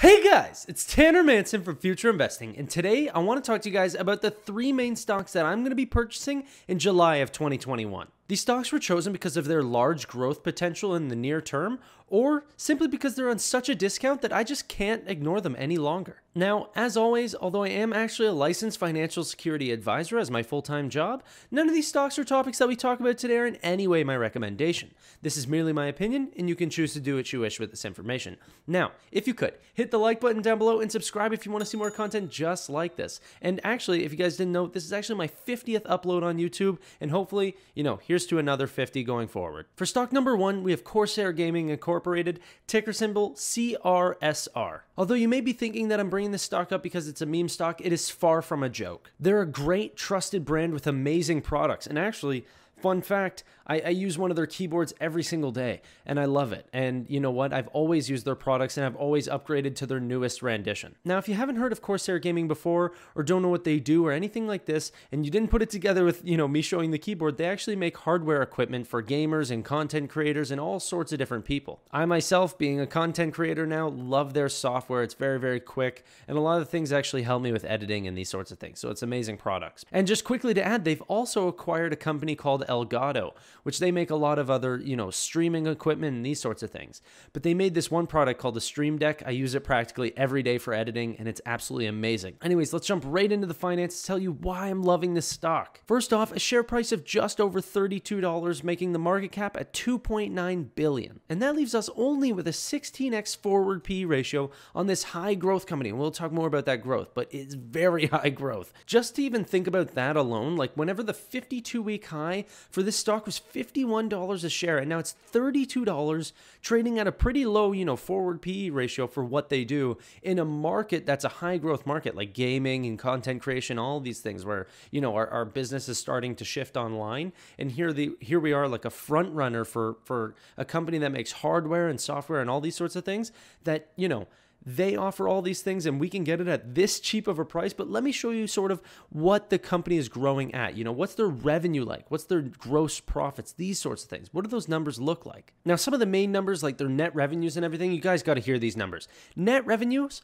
Hey guys, it's Tanner Manson from Future Investing, and today I want to talk to you guys about the three main stocks that I'm going to be purchasing in July of 2021. These stocks were chosen because of their large growth potential in the near term or simply because they're on such a discount that I just can't ignore them any longer. Now, as always, although I am actually a licensed financial security advisor as my full time job, none of these stocks or topics that we talk about today are in any way my recommendation. This is merely my opinion, and you can choose to do what you wish with this information. Now, if you could, hit the like button down below and subscribe if you want to see more content just like this. And actually, if you guys didn't know, this is actually my 50th upload on YouTube, and hopefully, you know, here's to another 50 going forward. For stock number one, we have Corsair Gaming and Corsair. Incorporated, ticker symbol CRSR. Although you may be thinking that I'm bringing this stock up because it's a meme stock, it is far from a joke. They're a great, trusted brand with amazing products, and actually, fun fact, I, I use one of their keyboards every single day and I love it. And you know what? I've always used their products and I've always upgraded to their newest rendition. Now, if you haven't heard of Corsair Gaming before or don't know what they do or anything like this, and you didn't put it together with, you know, me showing the keyboard, they actually make hardware equipment for gamers and content creators and all sorts of different people. I myself, being a content creator now, love their software. It's very, very quick. And a lot of the things actually help me with editing and these sorts of things. So it's amazing products. And just quickly to add, they've also acquired a company called Elgato, which they make a lot of other, you know, streaming equipment and these sorts of things. But they made this one product called the Stream Deck. I use it practically every day for editing, and it's absolutely amazing. Anyways, let's jump right into the finance to tell you why I'm loving this stock. First off, a share price of just over $32, making the market cap at 2.9 billion. And that leaves us only with a 16x forward P ratio on this high growth company. And we'll talk more about that growth, but it's very high growth. Just to even think about that alone, like whenever the 52 week high for this stock was $51 a share, and now it's $32, trading at a pretty low, you know, forward PE ratio for what they do in a market that's a high growth market like gaming and content creation, all these things where, you know, our, our business is starting to shift online. And here the here we are like a front runner for for a company that makes hardware and software and all these sorts of things that, you know, they offer all these things and we can get it at this cheap of a price, but let me show you sort of what the company is growing at. You know, what's their revenue like? What's their gross profits? These sorts of things. What do those numbers look like? Now, some of the main numbers like their net revenues and everything, you guys got to hear these numbers. Net revenues,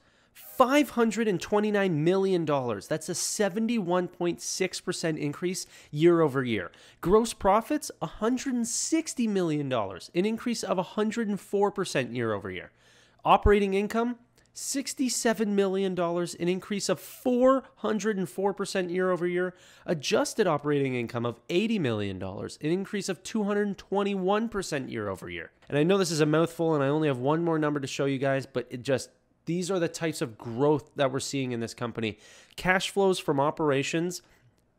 $529 million. That's a 71.6% increase year over year. Gross profits, $160 million, an increase of 104% year over year. Operating income, $67 million, an increase of 404% year over year. Adjusted operating income of $80 million, an increase of 221% year over year. And I know this is a mouthful and I only have one more number to show you guys, but it just, these are the types of growth that we're seeing in this company. Cash flows from operations,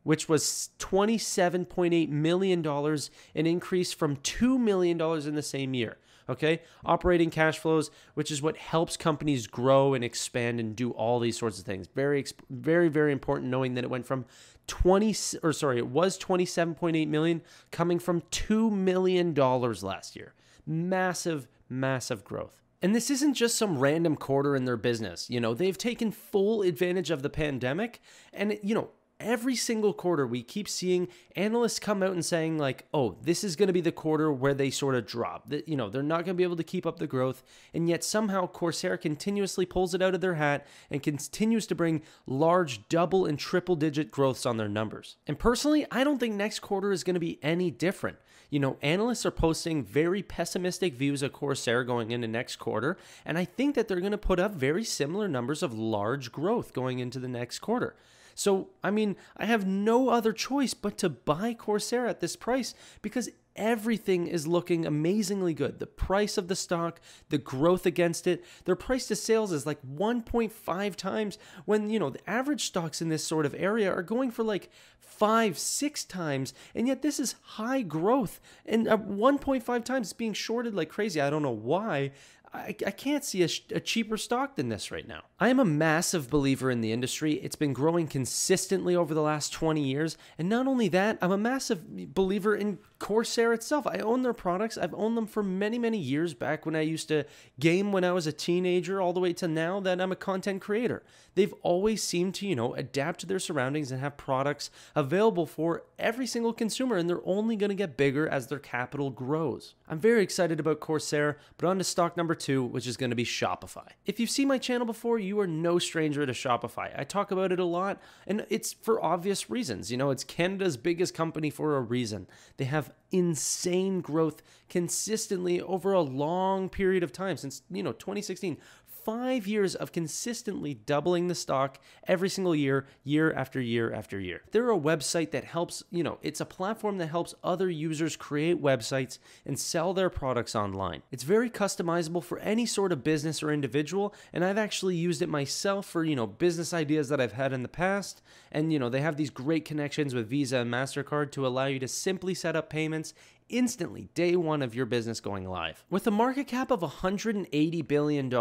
which was $27.8 million, an increase from $2 million in the same year. Okay. Operating cash flows, which is what helps companies grow and expand and do all these sorts of things. Very, very, very important knowing that it went from 20, or sorry, it was 27.8 million coming from $2 million last year. Massive, massive growth. And this isn't just some random quarter in their business. You know, they've taken full advantage of the pandemic and, you know, every single quarter we keep seeing analysts come out and saying like oh this is going to be the quarter where they sort of drop that you know they're not going to be able to keep up the growth and yet somehow corsair continuously pulls it out of their hat and continues to bring large double and triple digit growths on their numbers and personally i don't think next quarter is going to be any different you know analysts are posting very pessimistic views of corsair going into next quarter and i think that they're going to put up very similar numbers of large growth going into the next quarter so, I mean, I have no other choice but to buy Corsair at this price because everything is looking amazingly good. The price of the stock, the growth against it, their price to sales is like 1.5 times when, you know, the average stocks in this sort of area are going for like 5, 6 times. And yet this is high growth and uh, 1.5 times being shorted like crazy. I don't know why. I, I can't see a, a cheaper stock than this right now. I am a massive believer in the industry. It's been growing consistently over the last 20 years. And not only that, I'm a massive believer in Corsair itself. I own their products. I've owned them for many, many years back when I used to game when I was a teenager, all the way to now that I'm a content creator. They've always seemed to, you know, adapt to their surroundings and have products available for every single consumer, and they're only going to get bigger as their capital grows. I'm very excited about Corsair, but on to stock number two two, which is going to be Shopify. If you've seen my channel before, you are no stranger to Shopify. I talk about it a lot, and it's for obvious reasons. You know, it's Canada's biggest company for a reason. They have insane growth consistently over a long period of time since, you know, 2016 five years of consistently doubling the stock every single year, year after year after year. They're a website that helps, you know, it's a platform that helps other users create websites and sell their products online. It's very customizable for any sort of business or individual, and I've actually used it myself for, you know, business ideas that I've had in the past. And, you know, they have these great connections with Visa and MasterCard to allow you to simply set up payments instantly day one of your business going live. With a market cap of $180 billion,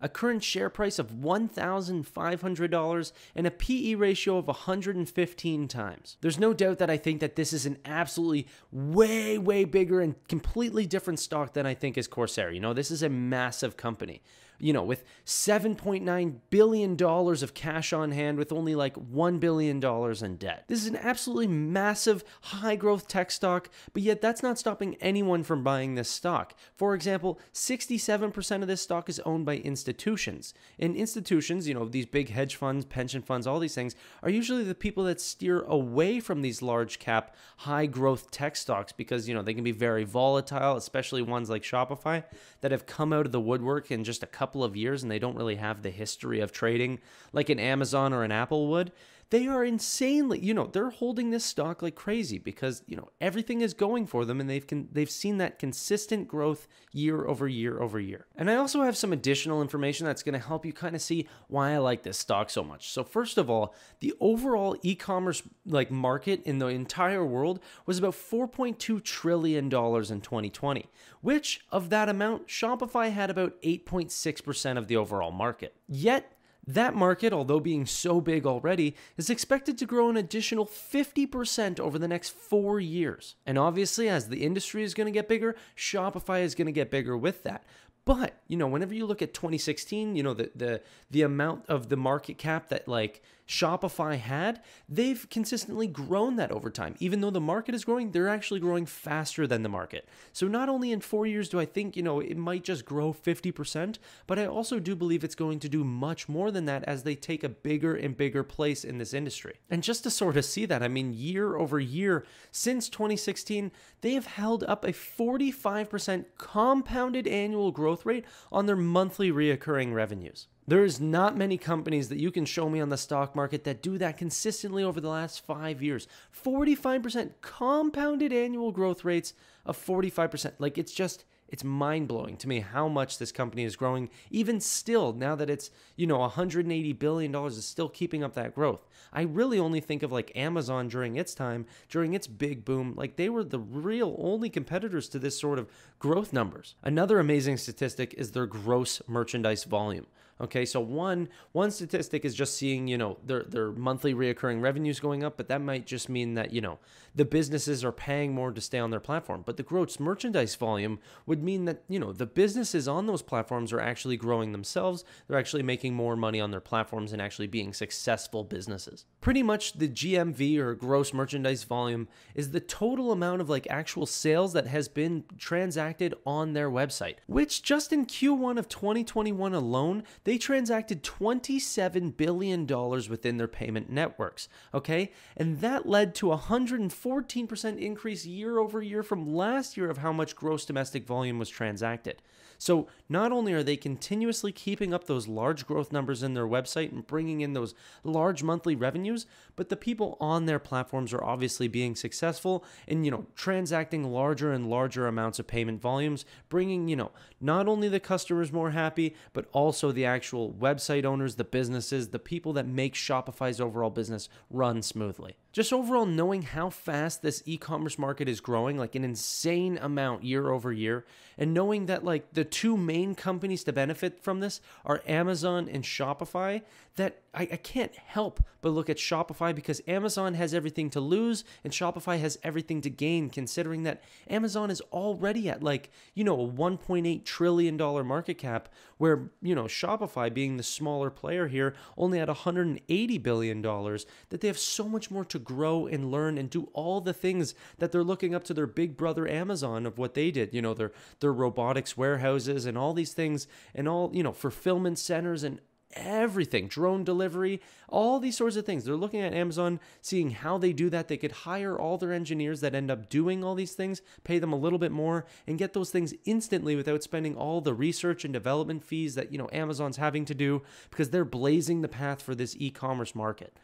a current share price of $1,500, and a PE ratio of 115 times. There's no doubt that I think that this is an absolutely way, way bigger and completely different stock than I think is Corsair. You know, this is a massive company you know, with $7.9 billion of cash on hand with only like $1 billion in debt. This is an absolutely massive high growth tech stock, but yet that's not stopping anyone from buying this stock. For example, 67% of this stock is owned by institutions. And institutions, you know, these big hedge funds, pension funds, all these things are usually the people that steer away from these large cap high growth tech stocks because, you know, they can be very volatile, especially ones like Shopify that have come out of the woodwork in just a couple couple of years and they don't really have the history of trading like an Amazon or an Apple would, they are insanely, you know, they're holding this stock like crazy because, you know, everything is going for them and they've they've seen that consistent growth year over year over year. And I also have some additional information that's going to help you kind of see why I like this stock so much. So first of all, the overall e-commerce like market in the entire world was about 4.2 trillion dollars in 2020, which of that amount Shopify had about 8.6% of the overall market. Yet that market, although being so big already, is expected to grow an additional 50% over the next four years. And obviously, as the industry is going to get bigger, Shopify is going to get bigger with that. But you know, whenever you look at 2016, you know, the the the amount of the market cap that like Shopify had, they've consistently grown that over time. Even though the market is growing, they're actually growing faster than the market. So not only in 4 years do I think, you know, it might just grow 50%, but I also do believe it's going to do much more than that as they take a bigger and bigger place in this industry. And just to sort of see that, I mean, year over year since 2016, they have held up a 45% compounded annual growth rate on their monthly reoccurring revenues. There is not many companies that you can show me on the stock market that do that consistently over the last five years. 45% compounded annual growth rates of 45%. Like it's just it's mind blowing to me how much this company is growing, even still, now that it's, you know, $180 billion is still keeping up that growth. I really only think of like Amazon during its time, during its big boom, like they were the real only competitors to this sort of growth numbers. Another amazing statistic is their gross merchandise volume. Okay, so one one statistic is just seeing you know their their monthly reoccurring revenues going up, but that might just mean that you know the businesses are paying more to stay on their platform. But the gross merchandise volume would mean that you know the businesses on those platforms are actually growing themselves. They're actually making more money on their platforms and actually being successful businesses. Pretty much the GMV or gross merchandise volume is the total amount of like actual sales that has been transacted on their website, which just in Q1 of 2021 alone they transacted $27 billion within their payment networks, okay? And that led to a 114% increase year over year from last year of how much gross domestic volume was transacted. So not only are they continuously keeping up those large growth numbers in their website and bringing in those large monthly revenues, but the people on their platforms are obviously being successful and you know transacting larger and larger amounts of payment volumes, bringing you know not only the customers more happy, but also the actual website owners, the businesses, the people that make Shopify's overall business run smoothly just overall knowing how fast this e-commerce market is growing like an insane amount year over year and knowing that like the two main companies to benefit from this are Amazon and Shopify that I, I can't help but look at Shopify because Amazon has everything to lose and Shopify has everything to gain, considering that Amazon is already at like, you know, a $1.8 trillion market cap, where, you know, Shopify being the smaller player here only at $180 billion, that they have so much more to grow and learn and do all the things that they're looking up to their big brother Amazon of what they did, you know, their, their robotics warehouses and all these things and all, you know, fulfillment centers and everything drone delivery, all these sorts of things. They're looking at Amazon, seeing how they do that. They could hire all their engineers that end up doing all these things, pay them a little bit more, and get those things instantly without spending all the research and development fees that, you know, Amazon's having to do because they're blazing the path for this e commerce market.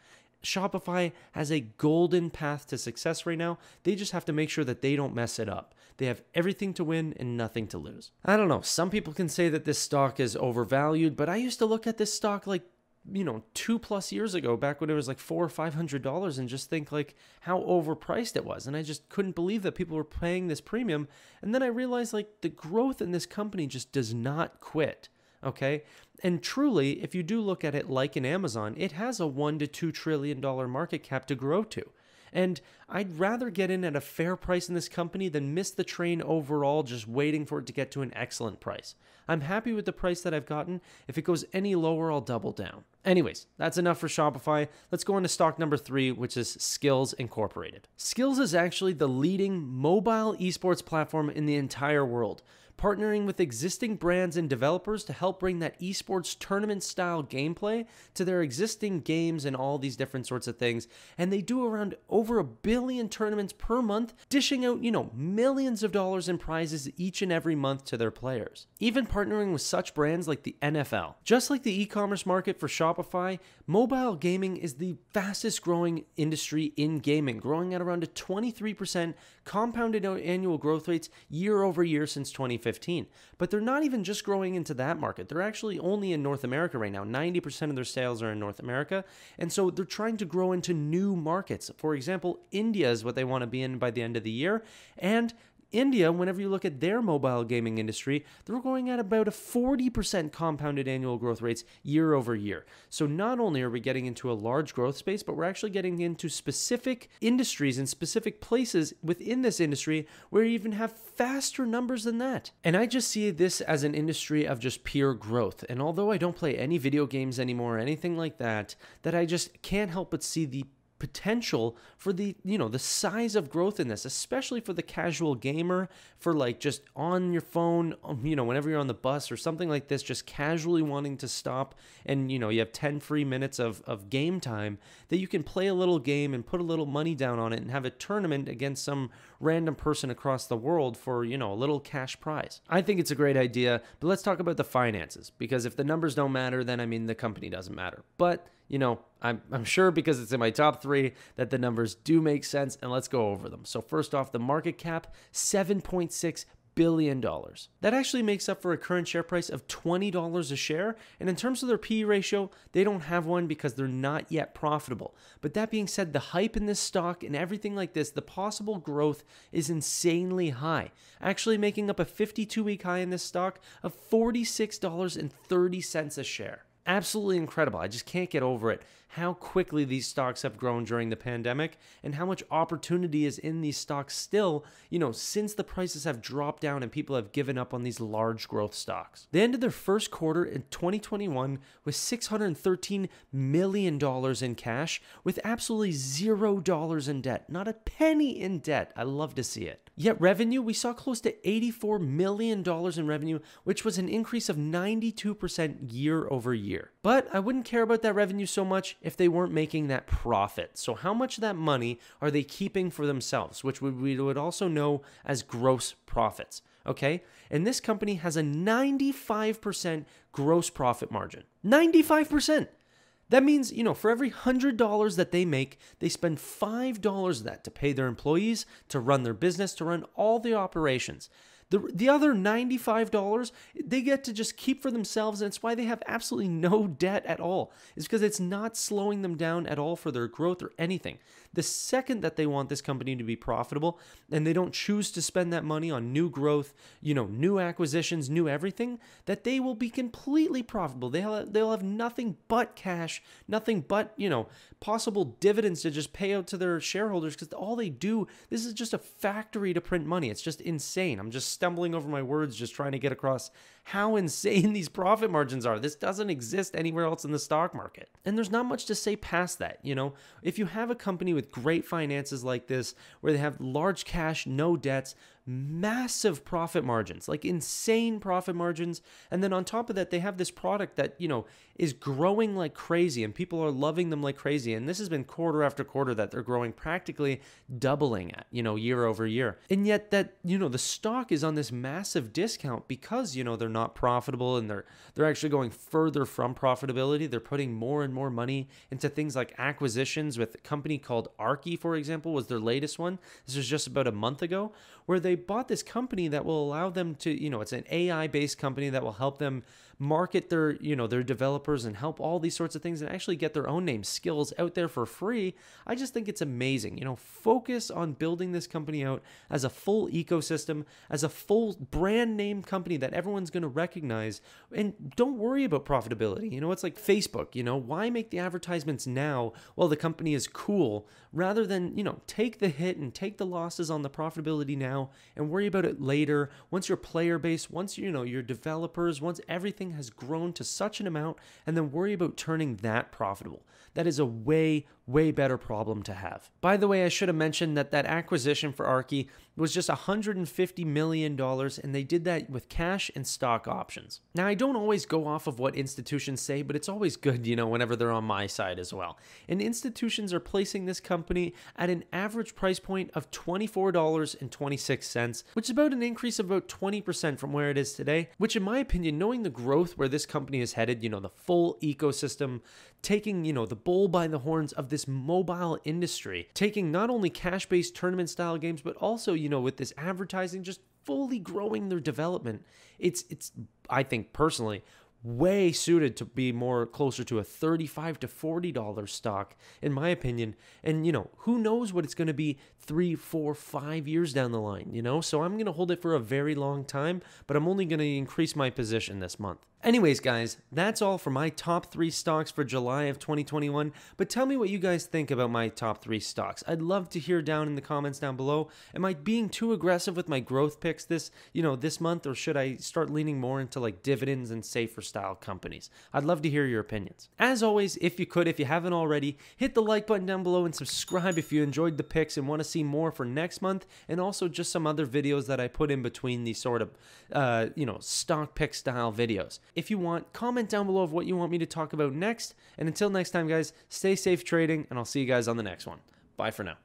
Shopify has a golden path to success right now. They just have to make sure that they don't mess it up. They have everything to win and nothing to lose. I don't know. Some people can say that this stock is overvalued, but I used to look at this stock like you know two plus years ago back when it was like four or five hundred dollars and just think like how overpriced it was and i just couldn't believe that people were paying this premium and then i realized like the growth in this company just does not quit okay and truly, if you do look at it like an Amazon, it has a one to two trillion dollar market cap to grow to. And I'd rather get in at a fair price in this company than miss the train overall just waiting for it to get to an excellent price. I'm happy with the price that I've gotten. If it goes any lower, I'll double down. Anyways, that's enough for Shopify. Let's go on to stock number three, which is Skills Incorporated. Skills is actually the leading mobile esports platform in the entire world partnering with existing brands and developers to help bring that esports tournament style gameplay to their existing games and all these different sorts of things. And they do around over a billion tournaments per month, dishing out, you know, millions of dollars in prizes each and every month to their players. Even partnering with such brands like the NFL. Just like the e commerce market for Shopify, mobile gaming is the fastest growing industry in gaming, growing at around a 23% compounded annual growth rates year over year since 2015. 2015. But they're not even just growing into that market. They're actually only in North America right now. 90% of their sales are in North America. And so they're trying to grow into new markets. For example, India is what they want to be in by the end of the year. And India, whenever you look at their mobile gaming industry, they're going at about a 40% compounded annual growth rates year over year. So not only are we getting into a large growth space, but we're actually getting into specific industries and specific places within this industry where you even have faster numbers than that. And I just see this as an industry of just pure growth. And although I don't play any video games anymore or anything like that, that I just can't help but see the potential for the you know the size of growth in this especially for the casual gamer for like just on your phone um, you know whenever you're on the bus or something like this just casually wanting to stop and you know you have 10 free minutes of, of game time that you can play a little game and put a little money down on it and have a tournament against some random person across the world for you know a little cash prize i think it's a great idea but let's talk about the finances because if the numbers don't matter then i mean the company doesn't matter but you know, I'm, I'm sure because it's in my top three that the numbers do make sense, and let's go over them. So, first off, the market cap $7.6 billion. That actually makes up for a current share price of $20 a share. And in terms of their PE ratio, they don't have one because they're not yet profitable. But that being said, the hype in this stock and everything like this, the possible growth is insanely high, actually making up a 52 week high in this stock of $46.30 a share. Absolutely incredible. I just can't get over it how quickly these stocks have grown during the pandemic and how much opportunity is in these stocks still, you know, since the prices have dropped down and people have given up on these large growth stocks. They ended their first quarter in 2021 with $613 million in cash with absolutely $0 in debt, not a penny in debt. I love to see it. Yet revenue, we saw close to $84 million in revenue, which was an increase of 92% year over year. But I wouldn't care about that revenue so much if they weren't making that profit. So, how much of that money are they keeping for themselves, which we would also know as gross profits? Okay. And this company has a 95% gross profit margin. 95%. That means, you know, for every $100 that they make, they spend $5 of that to pay their employees, to run their business, to run all the operations. The, the other $95, they get to just keep for themselves. And it's why they have absolutely no debt at all. It's because it's not slowing them down at all for their growth or anything. The second that they want this company to be profitable and they don't choose to spend that money on new growth, you know, new acquisitions, new everything, that they will be completely profitable. They'll, they'll have nothing but cash, nothing but, you know, possible dividends to just pay out to their shareholders because all they do, this is just a factory to print money. It's just insane. I'm just stumbling over my words just trying to get across how insane these profit margins are. This doesn't exist anywhere else in the stock market. And there's not much to say past that. You know, if you have a company with great finances like this, where they have large cash, no debts, massive profit margins, like insane profit margins. And then on top of that, they have this product that, you know, is growing like crazy and people are loving them like crazy. And this has been quarter after quarter that they're growing practically doubling at, you know, year over year. And yet that, you know, the stock is on this massive discount because, you know, they're not profitable and they're they're actually going further from profitability. They're putting more and more money into things like acquisitions with a company called Arky, for example, was their latest one. This was just about a month ago, where they bought this company that will allow them to, you know, it's an AI based company that will help them market their, you know, their developers and help all these sorts of things and actually get their own name skills out there for free. I just think it's amazing. You know, focus on building this company out as a full ecosystem, as a full brand name company that everyone's going to recognize and don't worry about profitability. You know, it's like Facebook, you know, why make the advertisements now while the company is cool rather than, you know, take the hit and take the losses on the profitability now now and worry about it later once your player base, once you know your developers, once everything has grown to such an amount and then worry about turning that profitable. That is a way way better problem to have. By the way, I should have mentioned that that acquisition for Arky was just 150 million dollars and they did that with cash and stock options. Now, I don't always go off of what institutions say, but it's always good, you know, whenever they're on my side as well. And institutions are placing this company at an average price point of $24.20 $0.76, which is about an increase of about 20% from where it is today, which in my opinion, knowing the growth where this company is headed, you know, the full ecosystem, taking, you know, the bull by the horns of this mobile industry, taking not only cash-based tournament style games, but also, you know, with this advertising just fully growing their development. It's it's I think personally way suited to be more closer to a 35 to 40 dollar stock in my opinion and you know who knows what it's going to be three, four, five years down the line, you know? So I'm going to hold it for a very long time, but I'm only going to increase my position this month. Anyways, guys, that's all for my top three stocks for July of 2021. But tell me what you guys think about my top three stocks. I'd love to hear down in the comments down below. Am I being too aggressive with my growth picks this, you know, this month, or should I start leaning more into like dividends and safer style companies? I'd love to hear your opinions. As always, if you could, if you haven't already, hit the like button down below and subscribe if you enjoyed the picks and want to see see more for next month, and also just some other videos that I put in between these sort of, uh, you know, stock pick style videos. If you want, comment down below of what you want me to talk about next. And until next time, guys, stay safe trading, and I'll see you guys on the next one. Bye for now.